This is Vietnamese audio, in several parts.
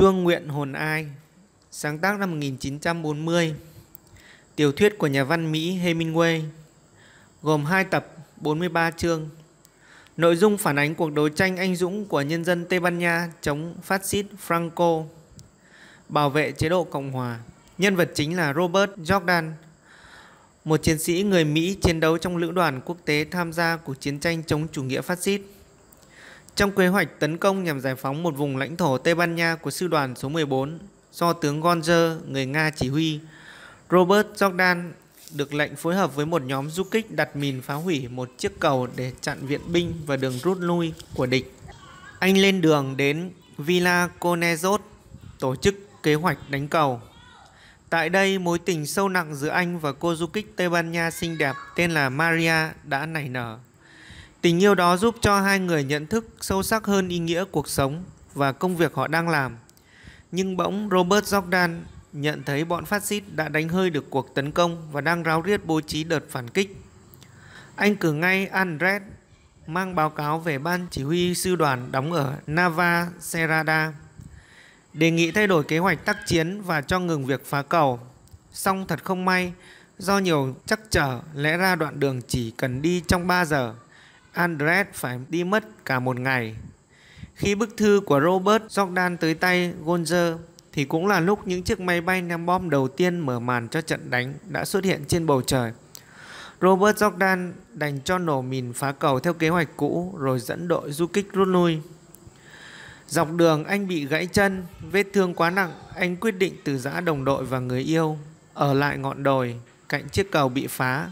Chuông Nguyện Hồn Ai Sáng tác năm 1940 Tiểu thuyết của nhà văn Mỹ Hemingway Gồm 2 tập 43 chương Nội dung phản ánh cuộc đấu tranh anh dũng của nhân dân Tây Ban Nha chống phát xít Franco Bảo vệ chế độ Cộng Hòa Nhân vật chính là Robert Jordan Một chiến sĩ người Mỹ chiến đấu trong lữ đoàn quốc tế tham gia cuộc chiến tranh chống chủ nghĩa phát xít trong kế hoạch tấn công nhằm giải phóng một vùng lãnh thổ Tây Ban Nha của sư đoàn số 14 do tướng Gonzer, người Nga chỉ huy, Robert Jordan được lệnh phối hợp với một nhóm du kích đặt mìn phá hủy một chiếc cầu để chặn viện binh và đường rút lui của địch. Anh lên đường đến Villa Conejot tổ chức kế hoạch đánh cầu. Tại đây, mối tình sâu nặng giữa anh và cô du kích Tây Ban Nha xinh đẹp tên là Maria đã nảy nở. Tình yêu đó giúp cho hai người nhận thức sâu sắc hơn ý nghĩa cuộc sống và công việc họ đang làm. Nhưng bỗng Robert Jordan nhận thấy bọn phát xít đã đánh hơi được cuộc tấn công và đang ráo riết bố trí đợt phản kích. Anh cử ngay Andres mang báo cáo về ban chỉ huy sư đoàn đóng ở Nava Serrada, đề nghị thay đổi kế hoạch tác chiến và cho ngừng việc phá cầu. Song thật không may, do nhiều chắc trở, lẽ ra đoạn đường chỉ cần đi trong 3 giờ. Andres phải đi mất cả một ngày. Khi bức thư của Robert Jordan tới tay Gonzer thì cũng là lúc những chiếc máy bay ném bom đầu tiên mở màn cho trận đánh đã xuất hiện trên bầu trời. Robert Jordan đành cho nổ mìn phá cầu theo kế hoạch cũ rồi dẫn đội du kích rút lui. Dọc đường anh bị gãy chân, vết thương quá nặng, anh quyết định từ giã đồng đội và người yêu, ở lại ngọn đồi, cạnh chiếc cầu bị phá.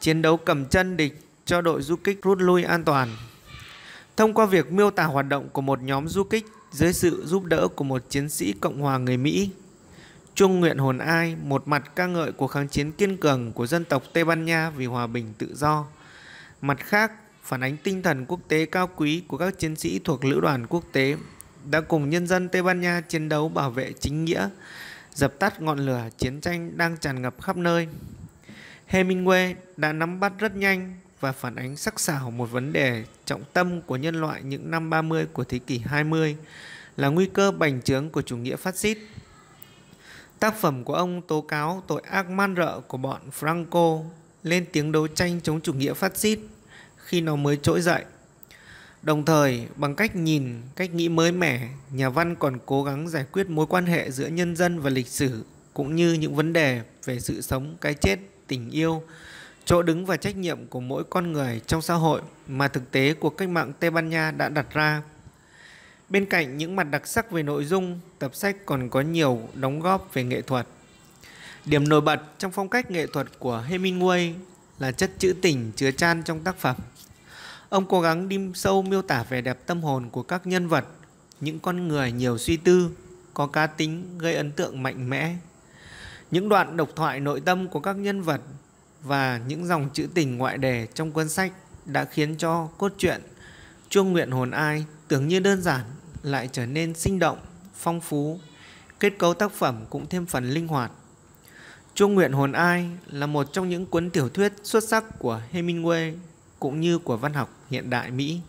Chiến đấu cầm chân địch cho đội du kích rút lui an toàn. Thông qua việc miêu tả hoạt động của một nhóm du kích dưới sự giúp đỡ của một chiến sĩ Cộng hòa người Mỹ, Trung Nguyện Hồn Ai một mặt ca ngợi cuộc kháng chiến kiên cường của dân tộc Tây Ban Nha vì hòa bình tự do, mặt khác phản ánh tinh thần quốc tế cao quý của các chiến sĩ thuộc Lữ đoàn quốc tế đã cùng nhân dân Tây Ban Nha chiến đấu bảo vệ chính nghĩa, dập tắt ngọn lửa chiến tranh đang tràn ngập khắp nơi. Hemingway đã nắm bắt rất nhanh và phản ánh sắc sảo một vấn đề trọng tâm của nhân loại những năm 30 của thế kỷ 20 là nguy cơ bành trướng của chủ nghĩa phát xít. Tác phẩm của ông tố cáo tội ác man rợ của bọn Franco lên tiếng đấu tranh chống chủ nghĩa phát xít khi nó mới trỗi dậy. Đồng thời, bằng cách nhìn, cách nghĩ mới mẻ, nhà văn còn cố gắng giải quyết mối quan hệ giữa nhân dân và lịch sử cũng như những vấn đề về sự sống, cái chết, tình yêu, chỗ đứng và trách nhiệm của mỗi con người trong xã hội mà thực tế cuộc cách mạng Tây Ban Nha đã đặt ra. Bên cạnh những mặt đặc sắc về nội dung, tập sách còn có nhiều đóng góp về nghệ thuật. Điểm nổi bật trong phong cách nghệ thuật của Hemingway là chất trữ tình chứa chan trong tác phẩm. Ông cố gắng đi sâu miêu tả vẻ đẹp tâm hồn của các nhân vật, những con người nhiều suy tư, có cá tính gây ấn tượng mạnh mẽ. Những đoạn độc thoại nội tâm của các nhân vật và những dòng chữ tình ngoại đề trong cuốn sách đã khiến cho cốt truyện Chuông Nguyện Hồn Ai tưởng như đơn giản lại trở nên sinh động, phong phú. Kết cấu tác phẩm cũng thêm phần linh hoạt. Chuông Nguyện Hồn Ai là một trong những cuốn tiểu thuyết xuất sắc của Hemingway cũng như của văn học hiện đại Mỹ.